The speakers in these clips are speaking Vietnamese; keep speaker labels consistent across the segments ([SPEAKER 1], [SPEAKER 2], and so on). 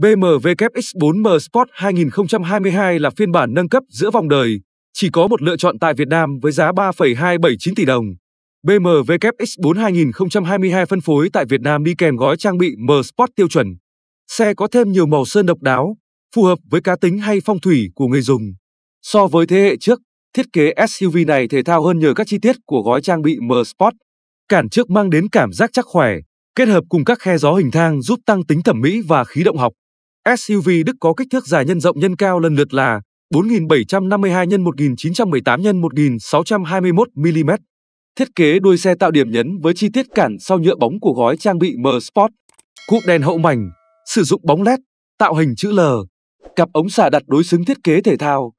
[SPEAKER 1] BMW X4M Sport 2022 là phiên bản nâng cấp giữa vòng đời, chỉ có một lựa chọn tại Việt Nam với giá 3,279 tỷ đồng. BMW X4 2022 phân phối tại Việt Nam đi kèm gói trang bị M Sport tiêu chuẩn. Xe có thêm nhiều màu sơn độc đáo, phù hợp với cá tính hay phong thủy của người dùng. So với thế hệ trước, thiết kế SUV này thể thao hơn nhờ các chi tiết của gói trang bị M Sport. Cản trước mang đến cảm giác chắc khỏe, kết hợp cùng các khe gió hình thang giúp tăng tính thẩm mỹ và khí động học. SUV Đức có kích thước dài nhân rộng nhân cao lần lượt là 4752 x 1918 x 1621 mm. Thiết kế đuôi xe tạo điểm nhấn với chi tiết cản sau nhựa bóng của gói trang bị M Sport. Cụm đèn hậu mảnh sử dụng bóng LED, tạo hình chữ L. Cặp ống xả đặt đối xứng thiết kế thể thao.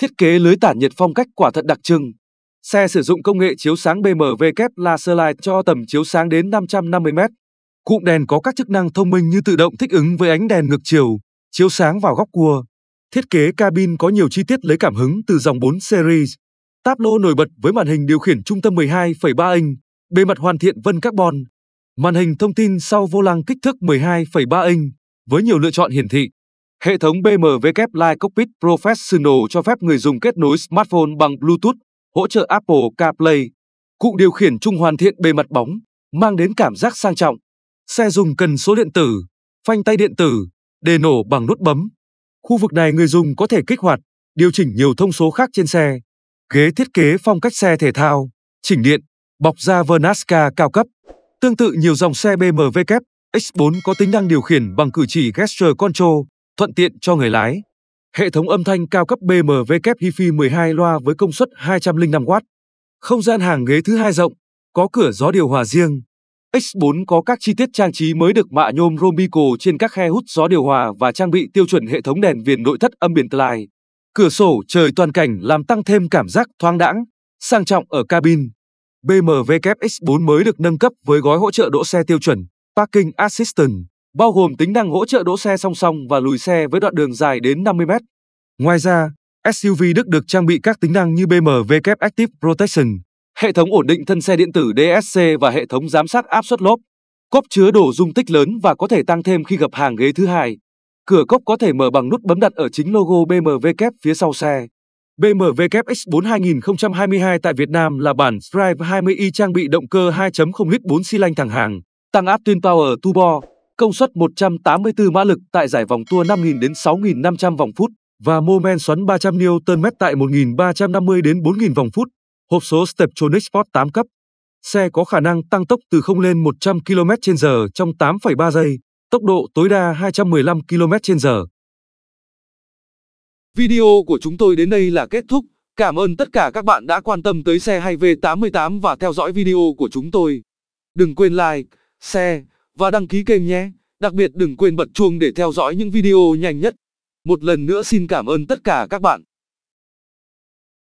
[SPEAKER 1] Thiết kế lưới tản nhiệt phong cách quả thật đặc trưng. Xe sử dụng công nghệ chiếu sáng BMW kép laser light cho tầm chiếu sáng đến 550 m Cụm đèn có các chức năng thông minh như tự động thích ứng với ánh đèn ngược chiều, chiếu sáng vào góc cua. Thiết kế cabin có nhiều chi tiết lấy cảm hứng từ dòng 4 series. Táp lô nổi bật với màn hình điều khiển trung tâm 12,3 inch, bề mặt hoàn thiện vân carbon. Màn hình thông tin sau vô lăng kích thước 12,3 inch với nhiều lựa chọn hiển thị. Hệ thống BMW Live Cockpit Professional cho phép người dùng kết nối smartphone bằng Bluetooth, hỗ trợ Apple CarPlay. Cụ điều khiển trung hoàn thiện bề mặt bóng, mang đến cảm giác sang trọng. Xe dùng cần số điện tử, phanh tay điện tử, đề nổ bằng nút bấm. Khu vực này người dùng có thể kích hoạt, điều chỉnh nhiều thông số khác trên xe. Ghế thiết kế phong cách xe thể thao, chỉnh điện, bọc da Vernasca cao cấp. Tương tự nhiều dòng xe BMW kép, X4 có tính năng điều khiển bằng cử chỉ gesture control, thuận tiện cho người lái. Hệ thống âm thanh cao cấp BMW kép hi 12 loa với công suất 205W. Không gian hàng ghế thứ hai rộng, có cửa gió điều hòa riêng. X4 có các chi tiết trang trí mới được mạ nhôm Romico trên các khe hút gió điều hòa và trang bị tiêu chuẩn hệ thống đèn viền nội thất âm biển Clyde. Cửa sổ trời toàn cảnh làm tăng thêm cảm giác thoáng đãng, sang trọng ở cabin. BMW X4 mới được nâng cấp với gói hỗ trợ đỗ xe tiêu chuẩn Parking Assistant, bao gồm tính năng hỗ trợ đỗ xe song song và lùi xe với đoạn đường dài đến 50 mét. Ngoài ra, SUV Đức được trang bị các tính năng như BMW Active Protection, hệ thống ổn định thân xe điện tử DSC và hệ thống giám sát áp suất lốp. Cốp chứa đồ dung tích lớn và có thể tăng thêm khi gặp hàng ghế thứ hai. Cửa cốc có thể mở bằng nút bấm đặt ở chính logo BMW kép phía sau xe. BMW kép X4 2022 tại Việt Nam là bản Drive 20i trang bị động cơ 2.0 lít 4 xi lanh thẳng hàng, tăng áp Twin Power Turbo, công suất 184 mã lực tại giải vòng tua 5.000 đến 6.500 vòng phút và mô men xoắn 300 Nm tại 1.350 đến 4.000 vòng phút. Hộp số Steptronic Sport 8 cấp. Xe có khả năng tăng tốc từ 0 lên 100 km/h trong 8,3 giây, tốc độ tối đa 215 km/h. Video của chúng tôi đến đây là kết thúc. Cảm ơn tất cả các bạn đã quan tâm tới xe hay V88 và theo dõi video của chúng tôi. Đừng quên like, share và đăng ký kênh nhé. Đặc biệt đừng quên bật chuông để theo dõi những video nhanh nhất. Một lần nữa xin cảm ơn tất cả các bạn.